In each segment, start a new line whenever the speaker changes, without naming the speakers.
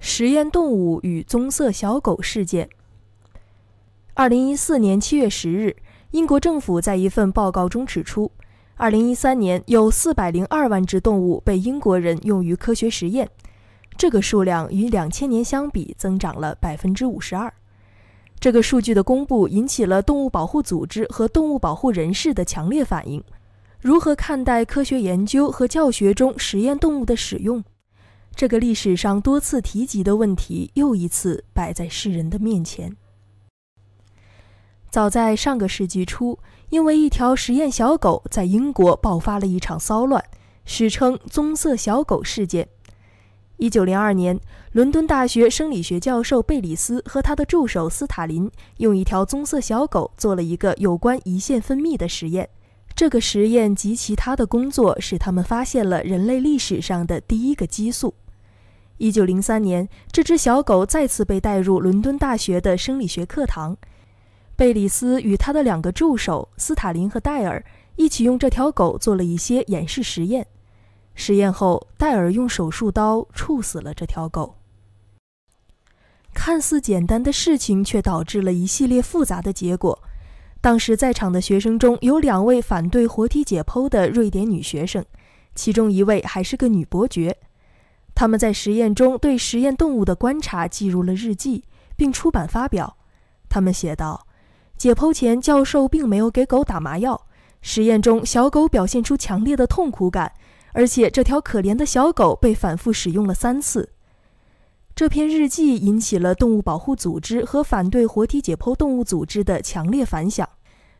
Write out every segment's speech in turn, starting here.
实验动物与棕色小狗事件。二零一四年七月十日，英国政府在一份报告中指出，二零一三年有四百零二万只动物被英国人用于科学实验，这个数量与两千年相比增长了百分之五十二。这个数据的公布引起了动物保护组织和动物保护人士的强烈反应。如何看待科学研究和教学中实验动物的使用？这个历史上多次提及的问题又一次摆在世人的面前。早在上个世纪初，因为一条实验小狗在英国爆发了一场骚乱，史称“棕色小狗事件”。1902年，伦敦大学生理学教授贝里斯和他的助手斯塔林用一条棕色小狗做了一个有关胰腺分泌的实验。这个实验及其他的工作使他们发现了人类历史上的第一个激素。一九零三年，这只小狗再次被带入伦敦大学的生理学课堂。贝里斯与他的两个助手斯塔林和戴尔一起用这条狗做了一些演示实验。实验后，戴尔用手术刀处死了这条狗。看似简单的事情，却导致了一系列复杂的结果。当时在场的学生中有两位反对活体解剖的瑞典女学生，其中一位还是个女伯爵。他们在实验中对实验动物的观察记入了日记，并出版发表。他们写道：“解剖前教授并没有给狗打麻药，实验中小狗表现出强烈的痛苦感，而且这条可怜的小狗被反复使用了三次。”这篇日记引起了动物保护组织和反对活体解剖动物组织的强烈反响。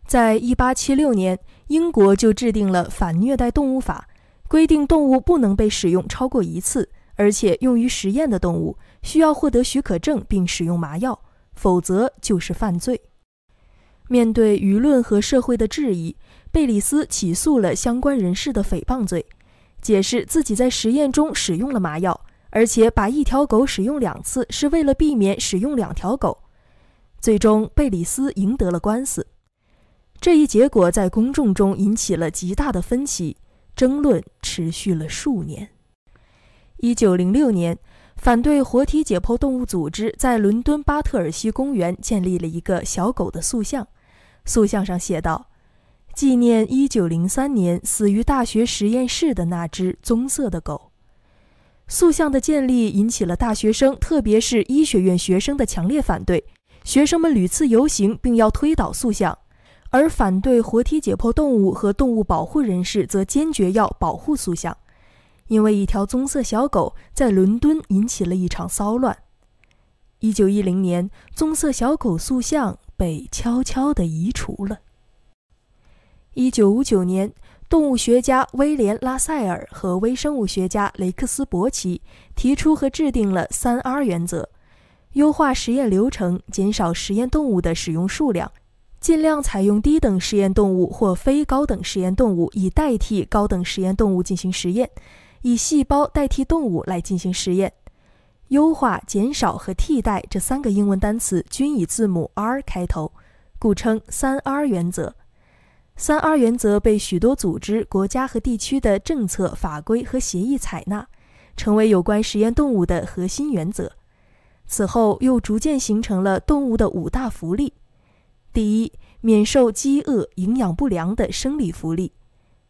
在一八七六年，英国就制定了反虐待动物法，规定动物不能被使用超过一次，而且用于实验的动物需要获得许可证并使用麻药，否则就是犯罪。面对舆论和社会的质疑，贝里斯起诉了相关人士的诽谤罪，解释自己在实验中使用了麻药。而且把一条狗使用两次是为了避免使用两条狗。最终，贝里斯赢得了官司。这一结果在公众中引起了极大的分歧，争论持续了数年。1906年，反对活体解剖动物组织在伦敦巴特尔西公园建立了一个小狗的塑像，塑像上写道：“纪念1903年死于大学实验室的那只棕色的狗。”塑像的建立引起了大学生，特别是医学院学生的强烈反对。学生们屡次游行，并要推倒塑像；而反对活体解剖动物和动物保护人士则坚决要保护塑像。因为一条棕色小狗在伦敦引起了一场骚乱。一九一零年，棕色小狗塑像被悄悄地移除了。一九五九年。动物学家威廉·拉塞尔和微生物学家雷克斯·伯奇提出和制定了“三 R” 原则，优化实验流程，减少实验动物的使用数量，尽量采用低等实验动物或非高等实验动物以代替高等实验动物进行实验，以细胞代替动物来进行实验。优化、减少和替代这三个英文单词均以字母 “R” 开头，故称“三 R” 原则。三二”原则被许多组织、国家和地区的政策、法规和协议采纳，成为有关实验动物的核心原则。此后又逐渐形成了动物的五大福利：第一，免受饥饿、营养不良的生理福利；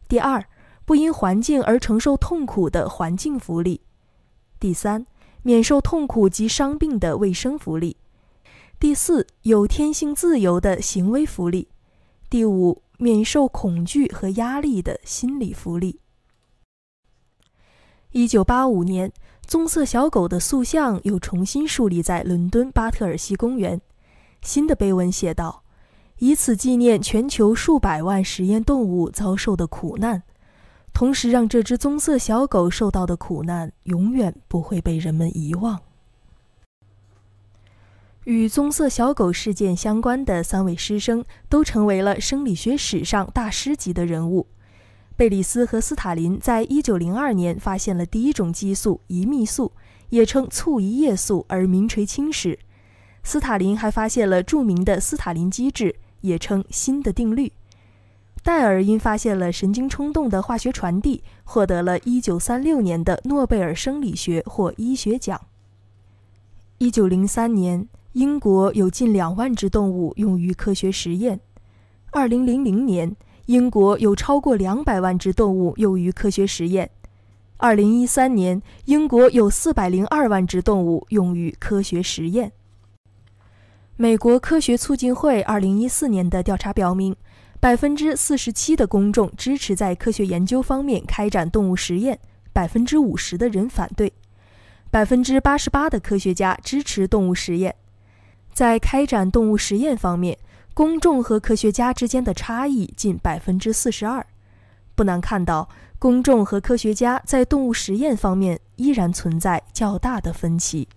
第二，不因环境而承受痛苦的环境福利；第三，免受痛苦及伤病的卫生福利；第四，有天性自由的行为福利；第五。免受恐惧和压力的心理福利。一九八五年，棕色小狗的塑像又重新树立在伦敦巴特尔西公园。新的碑文写道：“以此纪念全球数百万实验动物遭受的苦难，同时让这只棕色小狗受到的苦难永远不会被人们遗忘。”与棕色小狗事件相关的三位师生都成为了生理学史上大师级的人物。贝里斯和斯塔林在一九零二年发现了第一种激素——胰泌素，也称促胰液素，而名垂青史。斯塔林还发现了著名的斯塔林机制，也称新的定律。戴尔因发现了神经冲动的化学传递，获得了一九三六年的诺贝尔生理学或医学奖。一九零三年。英国有近两万只动物用于科学实验。二零零零年，英国有超过两百万只动物用于科学实验。二零一三年，英国有四百零二万只动物用于科学实验。美国科学促进会二零一四年的调查表明，百分之四十七的公众支持在科学研究方面开展动物实验，百分之五十的人反对，百分之八十八的科学家支持动物实验。在开展动物实验方面，公众和科学家之间的差异近百分之四十二，不难看到，公众和科学家在动物实验方面依然存在较大的分歧。